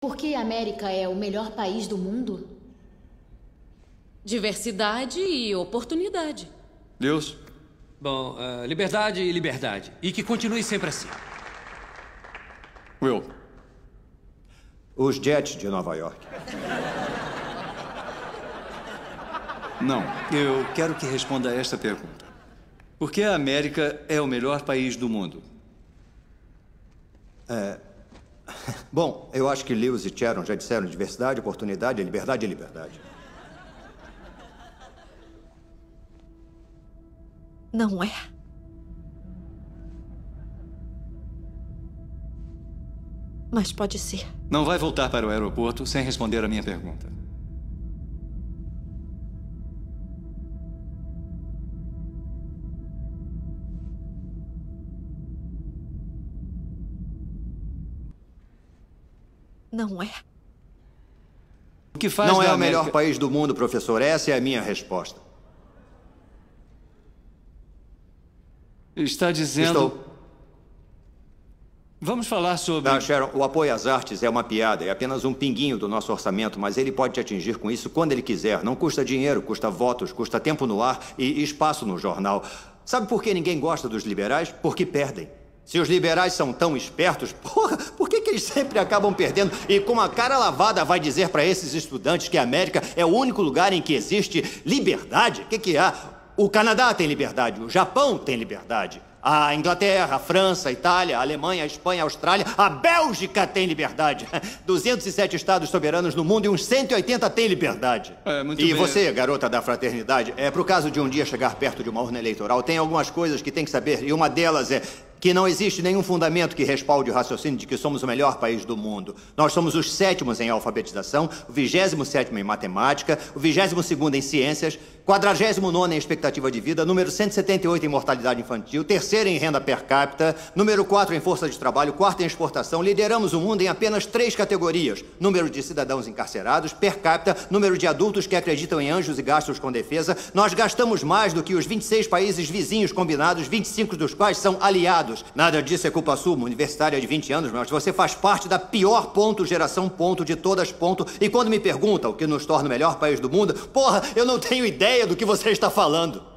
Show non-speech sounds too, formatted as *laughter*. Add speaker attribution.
Speaker 1: Por que a América é o melhor país do mundo? Diversidade e oportunidade. Deus. Bom, uh, liberdade e liberdade. E que continue sempre assim. Will. Os Jets de Nova York. Não, eu quero que responda a esta pergunta. Por que a América é o melhor país do mundo? É, *laughs* Bom, eu acho que Lewis e Sharon já disseram diversidade, oportunidade, liberdade e liberdade. Não é. Mas pode ser. Não vai voltar para o aeroporto sem responder a minha pergunta. Não é. O que faz Não é o melhor país do mundo, professor. Essa é a minha resposta. Está dizendo. Estou. Vamos falar sobre. Não, Sharon, o apoio às artes é uma piada, é apenas um pinguinho do nosso orçamento, mas ele pode te atingir com isso quando ele quiser. Não custa dinheiro, custa votos, custa tempo no ar e espaço no jornal. Sabe por que ninguém gosta dos liberais? Porque perdem. Se os liberais são tão espertos, *laughs* porra, eles sempre acabam perdendo e com a cara lavada vai dizer para esses estudantes que a América é o único lugar em que existe liberdade. O que, que há? O Canadá tem liberdade, o Japão tem liberdade. A Inglaterra, a França, a Itália, a Alemanha, a Espanha, a Austrália, a Bélgica tem liberdade. 207 *laughs* estados soberanos no mundo e uns 180 têm liberdade. É, e bem. você, garota da fraternidade, é pro caso de um dia chegar perto de uma urna eleitoral, tem algumas coisas que tem que saber e uma delas é que não existe nenhum fundamento que respalde o raciocínio de que somos o melhor país do mundo. Nós somos os sétimos em alfabetização, o vigésimo sétimo em matemática, o vigésimo segundo em ciências, quadragésimo nono em expectativa de vida, número 178 em mortalidade infantil, terceiro em renda per capita, número 4 em força de trabalho, quarto em exportação. Lideramos o mundo em apenas três categorias: número de cidadãos encarcerados, per capita, número de adultos que acreditam em anjos e gastos com defesa. Nós gastamos mais do que os 26 países vizinhos combinados, 25 dos quais são aliados Nada disso é culpa sua, uma universitária de 20 anos, mas você faz parte da pior ponto geração ponto de todas ponto. E quando me pergunta o que nos torna o melhor país do mundo, porra, eu não tenho ideia do que você está falando.